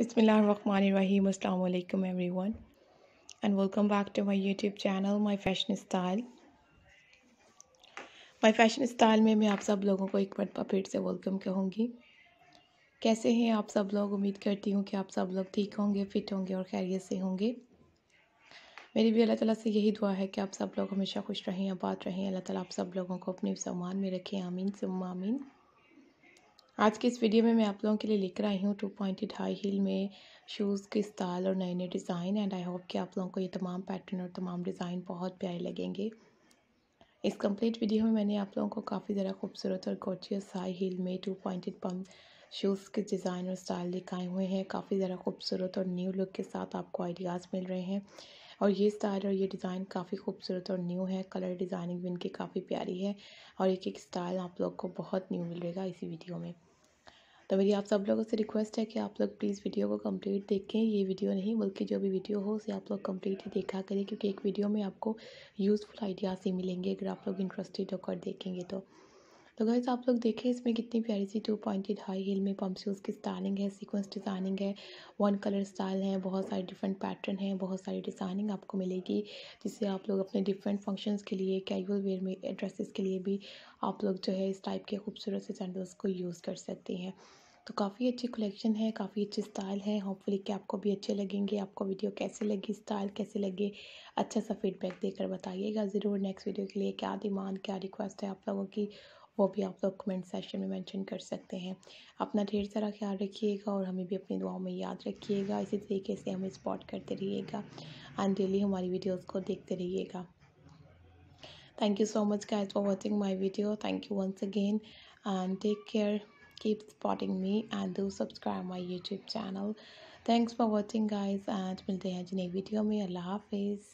Bismillahirrahmanirrahim. Assalamu alaikum everyone and welcome back to my YouTube channel my fashion style my fashion style में मैं आप सब लोगों को एक मरतबा फिर से वेलकम कहूँगी कैसे हैं आप सब लोग उम्मीद करती हूँ कि आप सब लोग ठीक होंगे फिट होंगे और खैरियत से होंगे मेरी भी अल्लाह ताला से यही दुआ है कि आप सब लोग हमेशा खुश रहें आबाद रहें अल्लाह ताला आप सब लोगों को अपने सामान में रखें आमीन सुम आमीन आज के इस वीडियो में मैं आप लोगों के लिए लेकर आई हूँ टू पॉइंटेड हाई हील में शूज़ के स्टाइल और नए नए डिज़ाइन एंड आई होप कि आप लोगों को ये तमाम पैटर्न और तमाम डिज़ाइन बहुत प्यारे लगेंगे इस कंप्लीट वीडियो में मैंने आप लोगों को काफ़ी ज़रा खूबसूरत और गोचियस हाई हील में टू पॉइंटेड पम्प शूज़ के डिज़ाइन और स्टाइल दिखाए हुए हैं काफ़ी ज़रा खूबसूरत और न्यू लुक के साथ आपको आइडियाज़ मिल रहे हैं और ये स्टाइल और ये डिज़ाइन काफ़ी खूबसूरत और न्यू है कलर डिज़ाइनिंग भी इनकी काफ़ी प्यारी है और एक एक स्टाइल आप लोग को बहुत न्यू मिलेगा इसी वीडियो में तो मेरी आप सब लोगों से रिक्वेस्ट है कि आप लोग प्लीज़ वीडियो को कंप्लीट देखें ये वीडियो नहीं बल्कि जो भी वीडियो हो उसे आप लोग कंप्लीट ही देखा करें क्योंकि एक वीडियो में आपको यूज़फुल आइडियाज़ ही मिलेंगे अगर आप लोग इंटरेस्टेड होकर देखेंगे तो तो गैस आप लोग देखें इसमें कितनी प्यारी सी टू पॉइंटेड हाई हील में पम्प शूज़ की स्टाइलिंग है सीक्वेंस डिज़ाइनिंग है वन कलर स्टाइल है बहुत सारे डिफरेंट पैटर्न है बहुत सारी डिज़ाइनिंग आपको मिलेगी जिससे आप लोग अपने डिफरेंट फंक्शंस के लिए कैजुअल वेयर में ड्रेसेस के लिए भी आप लोग जो है इस टाइप के खूबसूरत से सैंडल्स को यूज़ कर सकते हैं तो काफ़ी अच्छी कलेक्शन है काफ़ी अच्छी स्टाइल है होपफुली कि आपको भी अच्छे लगेंगे आपको वीडियो कैसे लगी स्टाइल कैसे लगे अच्छा सा फीडबैक देकर बताइएगा ज़रूर नेक्स्ट वीडियो के लिए क्या डिमांड क्या रिक्वेस्ट है आप लोगों की वो भी आप लोग कमेंट सेशन में मेंशन कर सकते हैं अपना ढेर सारा ख्याल रखिएगा और हमें भी अपनी दुआओं में याद रखिएगा इसी तरीके से हमें स्पॉट करते रहिएगा एंड डेली हमारी वीडियोज़ को देखते रहिएगा thank you so much guys for watching my video thank you once again and take care keep spotting me and do subscribe my YouTube channel thanks for watching guys and मिलते हैं जी नई video में अल्लाह हाफिज़